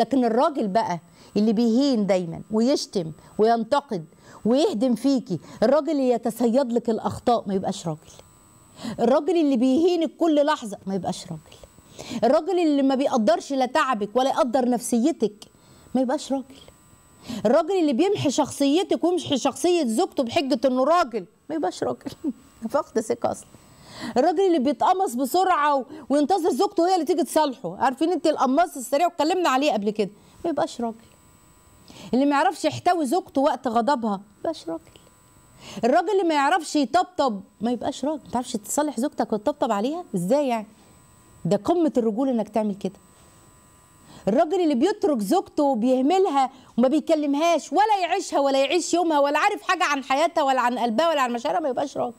لكن الراجل بقى اللي بيهين دايما ويشتم وينتقد ويهدم فيكي الراجل اللي يتصيد لك الاخطاء ما يبقاش راجل الراجل اللي بيهينك كل لحظه ما يبقاش راجل الراجل اللي ما بيقدرش لا تعبك ولا يقدر نفسيتك ما يبقاش راجل الراجل اللي بيمحي شخصيتك ويمحي شخصيه زوجته بحجه انه راجل ما يبقاش راجل فقد ثقه اصلا الراجل اللي بيتقمص بسرعه وينتظر زوجته هي اللي تيجي تصالحه عارفين انت القماص السريع واتكلمنا عليه قبل كده ما يبقاش راجل اللي ما يعرفش يحتوي زوجته وقت غضبها ما يبقاش راجل الراجل اللي ما يعرفش يطبطب ما يبقاش راجل ما تعرفش تصالح زوجتك وتطبطب عليها ازاي يعني ده قمه الرجوله انك تعمل كده الراجل اللي بيترك زوجته وبيهملها وما بيكلمهاش ولا يعيشها ولا يعيش يومها ولا عارف حاجه عن حياتها ولا عن قلبها ولا عن مشاعرها ما يبقاش راجل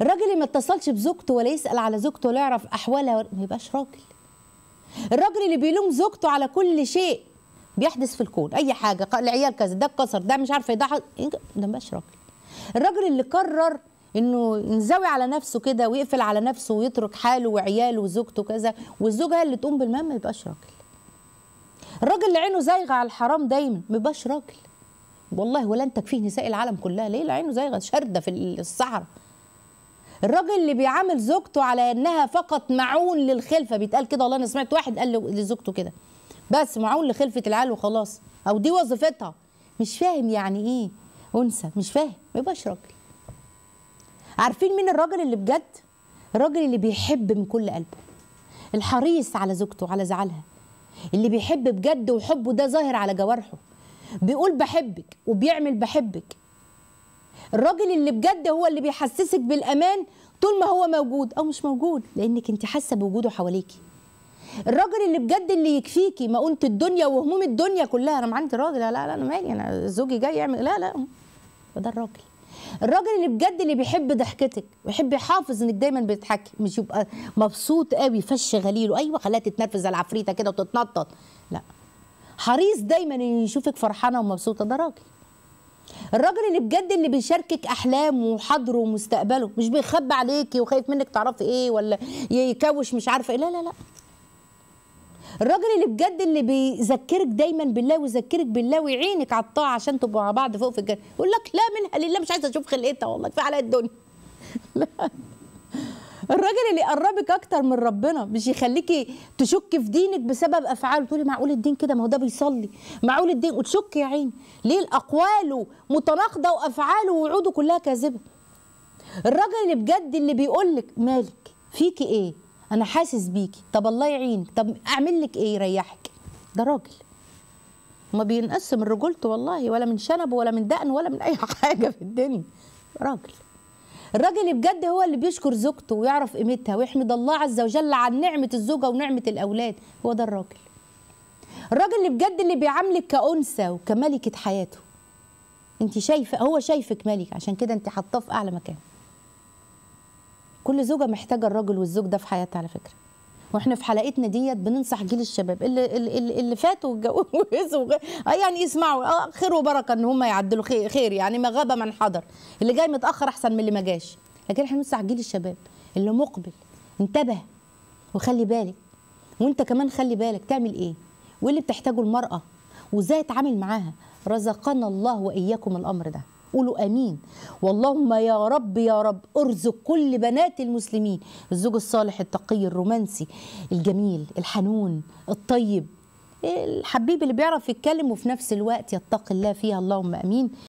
الراجل اللي ما اتصلش بزوجته ولا يسال على زوجته ولا يعرف احوالها ما يبقاش راجل الراجل اللي بيلوم زوجته على كل شيء بيحدث في الكون اي حاجه العيال كذا ده اتكسر ده مش عارفه إيه، ده ده ما يبقاش راجل الراجل اللي قرر انه ينزوي على نفسه كده ويقفل على نفسه ويترك حاله وعياله وزوجته كذا والزوجه اللي تقوم بالمهام ما يبقاش راجل الراجل اللي عينه زايغه على الحرام دايما ما يبقاش راجل والله ولا انت كفيه نساء العالم كلها ليه عينه زايغه شارده في الصحراء الراجل اللي بيعامل زوجته على انها فقط معون للخلفه بيتقال كده والله انا سمعت واحد قال لزوجته كده بس معون لخلفه العيال وخلاص او دي وظيفتها مش فاهم يعني ايه انثى مش فاهم ما يبقاش راجل عارفين مين الراجل اللي بجد الراجل اللي بيحب من كل قلبه الحريص على زوجته على زعلها اللي بيحب بجد وحبه ده ظاهر على جوارحه بيقول بحبك وبيعمل بحبك الراجل اللي بجد هو اللي بيحسسك بالامان طول ما هو موجود او مش موجود لانك انت حاسه بوجوده حواليكي الراجل اللي بجد اللي يكفيكي ما قلت الدنيا وهموم الدنيا كلها انا ما عندي راجل لا لا انا مالي انا زوجي جاي يعمل لا لا وده الراجل الراجل اللي بجد اللي بيحب ضحكتك ويحب يحافظ انك دايما بتضحكي مش يبقى مبسوط قوي فش غليله ايوه خليها تتنرفز على العفريته كده وتتنطط لا حريص دايما انه يشوفك فرحانه ومبسوطه ده راجل الراجل اللي بجد اللي بيشاركك احلامه وحاضره ومستقبله مش بيخبي عليكي وخايف منك تعرفي ايه ولا يكوش مش عارفه ايه لا لا لا الراجل اللي بجد اللي بيذكرك دايما بالله ويذكرك بالله ويعينك على الطاعه عشان تبقوا مع بعض فوق في الجنه يقول لك لا منها لله مش عايزه اشوف خلقتها والله كفايه على الدنيا لا الراجل اللي يقربك اكتر من ربنا مش يخليكي تشكي في دينك بسبب افعاله تقولي معقول الدين كده ما هو ده بيصلي معقول الدين وتشكي يا عيني ليه الاقواله متناقضه وافعاله ووعوده كلها كاذبه الراجل اللي بجد اللي بيقولك مالك فيكي ايه انا حاسس بيكي طب الله يعينك طب اعمل لك ايه يريحك ده راجل ما بينقسم من رجولته والله ولا من شنبه ولا من دقن ولا من اي حاجه في الدنيا راجل الراجل بجد هو اللي بيشكر زوجته ويعرف قيمتها ويحمد الله عز وجل عن نعمه الزوجه ونعمه الاولاد هو ده الراجل الراجل اللي بجد اللي بيعاملك كانثى وكملكه حياته انت شايفه هو شايفك ملك عشان كده انت حاطاه في اعلى مكان كل زوجه محتاجه الراجل والزوج ده في حياتها على فكره واحنا في حلقتنا ديت بننصح جيل الشباب اللي اللي, اللي فاتوا واتجوزوا آه، يعني يسمعوا اه خير وبركه ان هم يعدلوا خير, خير يعني ما غاب من حضر اللي جاي متاخر احسن من اللي ما جاش لكن احنا بننصح جيل الشباب اللي مقبل انتبه وخلي بالك وانت كمان خلي بالك تعمل ايه واللي بتحتاجه المراه وازاي اتعامل معاها رزقنا الله واياكم الامر ده قولوا امين واللهم يا رب يا رب ارزق كل بنات المسلمين الزوج الصالح التقي الرومانسي الجميل الحنون الطيب الحبيب اللي بيعرف يتكلم وفي نفس الوقت يتقي الله فيها اللهم امين